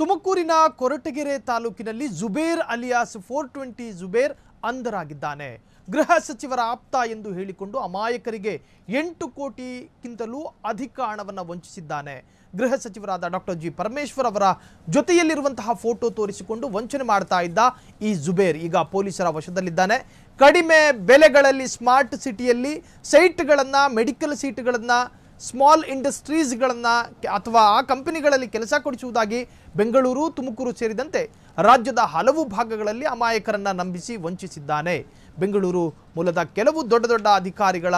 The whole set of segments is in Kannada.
ತುಮಕೂರಿನ ಕೊರಟಗೆರೆ ತಾಲೂಕಿನಲ್ಲಿ Zubair alias four twenty Zubair ಅಂಧರಾಗಿದ್ದಾನೆ ಗೃಹ ಸಚಿವರ ಆಪ್ತ ಎಂದು ಹೇಳಿಕೊಂಡು ಅಮಾಯಕರಿಗೆ ಎಂಟು ಕೋಟಿಗಿಂತಲೂ ಅಧಿಕ ಹಣವನ್ನು ವಂಚಿಸಿದ್ದಾನೆ ಗೃಹ ಸಚಿವರಾದ ಡಾಕ್ಟರ್ ಜಿ ಪರಮೇಶ್ವರ್ ಅವರ ಜೊತೆಯಲ್ಲಿರುವಂತಹ ಫೋಟೋ ತೋರಿಸಿಕೊಂಡು ವಂಚನೆ ಮಾಡ್ತಾ ಇದ್ದ ಈ ಜುಬೇರ್ ಈಗ ಪೊಲೀಸರ ವಶದಲ್ಲಿದ್ದಾನೆ ಕಡಿಮೆ ಬೆಲೆಗಳಲ್ಲಿ ಸ್ಮಾರ್ಟ್ ಸಿಟಿಯಲ್ಲಿ ಸೈಟ್ಗಳನ್ನು ಮೆಡಿಕಲ್ ಸೀಟ್ಗಳನ್ನು ಸ್ಮಾಲ್ ಇಂಡಸ್ಟ್ರೀಸ್ಗಳನ್ನು ಅಥವಾ ಆ ಕಂಪನಿಗಳಲ್ಲಿ ಕೆಲಸ ಕೊಡಿಸುವುದಾಗಿ ಬೆಂಗಳೂರು ತುಮಕೂರು ಸೇರಿದಂತೆ ರಾಜ್ಯದ ಹಲವು ಭಾಗಗಳಲ್ಲಿ ಅಮಾಯಕರನ್ನು ನಂಬಿಸಿ ವಂಚಿಸಿದ್ದಾನೆ ಬೆಂಗಳೂರು ಮೂಲದ ಕೆಲವು ದೊಡ್ಡ ದೊಡ್ಡ ಅಧಿಕಾರಿಗಳ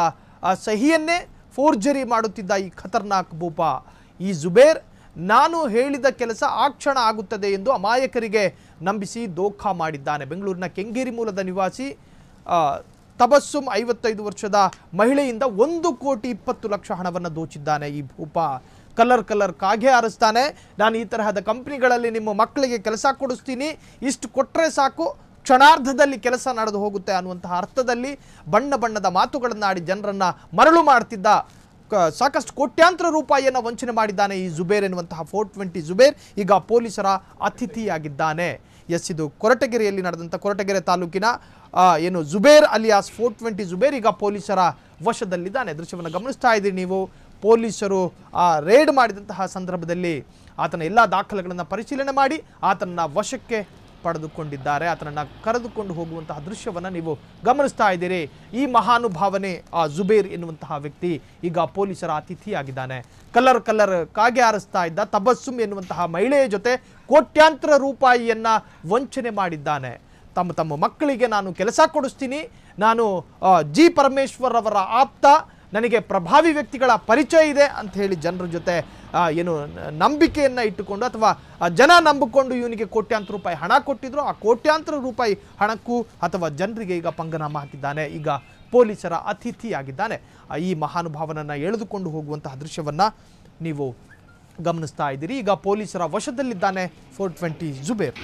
ಸಹಿಯನ್ನೇ ಫೋರ್ಜರಿ ಮಾಡುತ್ತಿದ್ದ ಈ ಖತರ್ನಾಕ್ ಭೂಪ ಈ ಜುಬೇರ್ ನಾನು ಹೇಳಿದ ಕೆಲಸ ಆ ಕ್ಷಣ ಆಗುತ್ತದೆ ಎಂದು ಅಮಾಯಕರಿಗೆ ನಂಬಿಸಿ ದೋಖಾ ಮಾಡಿದ್ದಾನೆ ಬೆಂಗಳೂರಿನ ಕೆಂಗೇರಿ ಮೂಲದ ನಿವಾಸಿ ತಬಸ್ಸುಮ್ ಐವತ್ತೈದು ವರ್ಷದ ಮಹಿಳೆಯಿಂದ ಒಂದು ಕೋಟಿ ಇಪ್ಪತ್ತು ಲಕ್ಷ ಹಣವನ್ನು ದೋಚಿದ್ದಾನೆ ಈ ಭೂಪ ಕಲರ್ ಕಲರ್ ಕಾಗೆ ಆರಿಸ್ತಾನೆ ನಾನು ಈ ತರಹದ ಕಂಪ್ನಿಗಳಲ್ಲಿ ನಿಮ್ಮ ಮಕ್ಕಳಿಗೆ ಕೆಲಸ ಕೊಡಿಸ್ತೀನಿ ಇಷ್ಟು ಕೊಟ್ಟರೆ ಸಾಕು ಕ್ಷಣಾರ್ಧದಲ್ಲಿ ಕೆಲಸ ನಡೆದು ಹೋಗುತ್ತೆ ಅನ್ನುವಂತಹ ಅರ್ಥದಲ್ಲಿ ಬಣ್ಣ ಬಣ್ಣದ ಮಾತುಗಳನ್ನು ಆಡಿ ಜನರನ್ನು ಮರಳು ಮಾಡ್ತಿದ್ದ ಸಾಕಷ್ಟು ಕೋಟ್ಯಾಂತರ ರೂಪಾಯಿಯನ್ನು ವಂಚನೆ ಮಾಡಿದ್ದಾನೆ ಈ ಜುಬೇರ್ ಎನ್ನುವಂತಹ ಫೋರ್ ಟ್ವೆಂಟಿ ಜುಬೇರ್ ಈಗ ಪೊಲೀಸರ ಅತಿಥಿಯಾಗಿದ್ದಾನೆ ಎಸ್ ಇದು ಕೊರಟಗೆರೆಯಲ್ಲಿ ನಡೆದಂಥ ಕೊರಟಗೆರೆ ತಾಲೂಕಿನ ಏನು Zubair alias four twenty Zubair ಈಗ ಪೊಲೀಸರ ವಶದಲ್ಲಿದ್ದಾನೆ ದೃಶ್ಯವನ್ನು ಗಮನಿಸ್ತಾ ಇದ್ದೀರಿ ನೀವು ಪೊಲೀಸರು ಆ ರೇಡ್ ಮಾಡಿದಂತಹ ಸಂದರ್ಭದಲ್ಲಿ ಆತನ ಎಲ್ಲ ದಾಖಲೆಗಳನ್ನು ಪರಿಶೀಲನೆ ಮಾಡಿ ಆತನ ವಶಕ್ಕೆ ಪಡೆದುಕೊಂಡಿದ್ದಾರೆ ಆತನನ್ನು ಕರೆದುಕೊಂಡು ಹೋಗುವಂತಹ ದೃಶ್ಯವನ್ನು ನೀವು ಗಮನಿಸ್ತಾ ಇದ್ದೀರಿ ಈ ಮಹಾನುಭಾವನೆ ಆ ಜುಬೇರ್ ಎನ್ನುವಂತಹ ವ್ಯಕ್ತಿ ಈಗ ಪೊಲೀಸರ ಅತಿಥಿಯಾಗಿದ್ದಾನೆ ಕಲರ್ ಕಲರ್ ಕಾಗೆ ಆರಿಸ್ತಾ ಇದ್ದ ತಬಸ್ಸುಮ್ ಎನ್ನುವಂತಹ ಮಹಿಳೆಯ ಜೊತೆ ಕೋಟ್ಯಾಂತರ ರೂಪಾಯಿಯನ್ನು ವಂಚನೆ ಮಾಡಿದ್ದಾನೆ ತಮ್ಮ ತಮ್ಮ ಮಕ್ಕಳಿಗೆ ನಾನು ಕೆಲಸ ಕೊಡಿಸ್ತೀನಿ ನಾನು ಜಿ ಪರಮೇಶ್ವರ್ ಅವರ ಆಪ್ತ ನನಗೆ ಪ್ರಭಾವಿ ವ್ಯಕ್ತಿಗಳ ಪರಿಚಯ ಇದೆ ಅಂತ ಹೇಳಿ ಜನರ ಜೊತೆ ಏನು ನಂಬಿಕೆಯನ್ನು ಇಟ್ಟುಕೊಂಡು ಅಥವಾ ಜನ ನಂಬಿಕೊಂಡು ಇವನಿಗೆ ಕೋಟ್ಯಾಂತರ ರೂಪಾಯಿ ಹಣ ಕೊಟ್ಟಿದ್ರು ಆ ಕೋಟ್ಯಾಂತರ ರೂಪಾಯಿ ಹಣಕ್ಕೂ ಅಥವಾ ಜನರಿಗೆ ಈಗ ಪಂಗನಾಮ ಹಾಕಿದ್ದಾನೆ ಈಗ ಪೊಲೀಸರ ಅತಿಥಿಯಾಗಿದ್ದಾನೆ ಈ ಮಹಾನುಭಾವನನ್ನು ಎಳೆದುಕೊಂಡು ಹೋಗುವಂತಹ ದೃಶ್ಯವನ್ನು ನೀವು ಗಮನಿಸ್ತಾ ಇದ್ದೀರಿ ಈಗ ಪೊಲೀಸರ ವಶದಲ್ಲಿದ್ದಾನೆ ಫೋರ್ ಟ್ವೆಂಟಿ ಜುಬೇರ್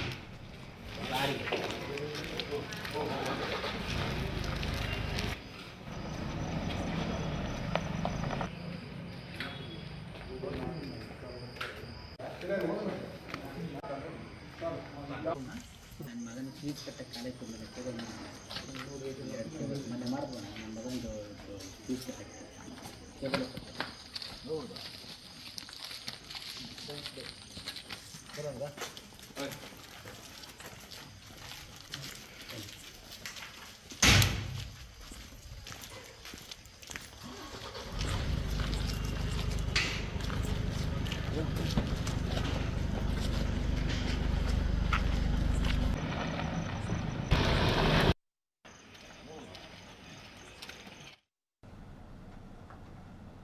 ನನ್ನ ಮಗನ ಫೀಸ್ ಕಟ್ಟ ಕಾಲೇಜ್ ನನಗೆ ಮೊನ್ನೆ ಮಾಡಿದ್ವ ನನ್ನ ಮಗನದು ಫೀಸ್ ಕಟ್ಟಕ್ಕೆ ಕೇಬಲ್ ಹೌದು ಬರೋದಾ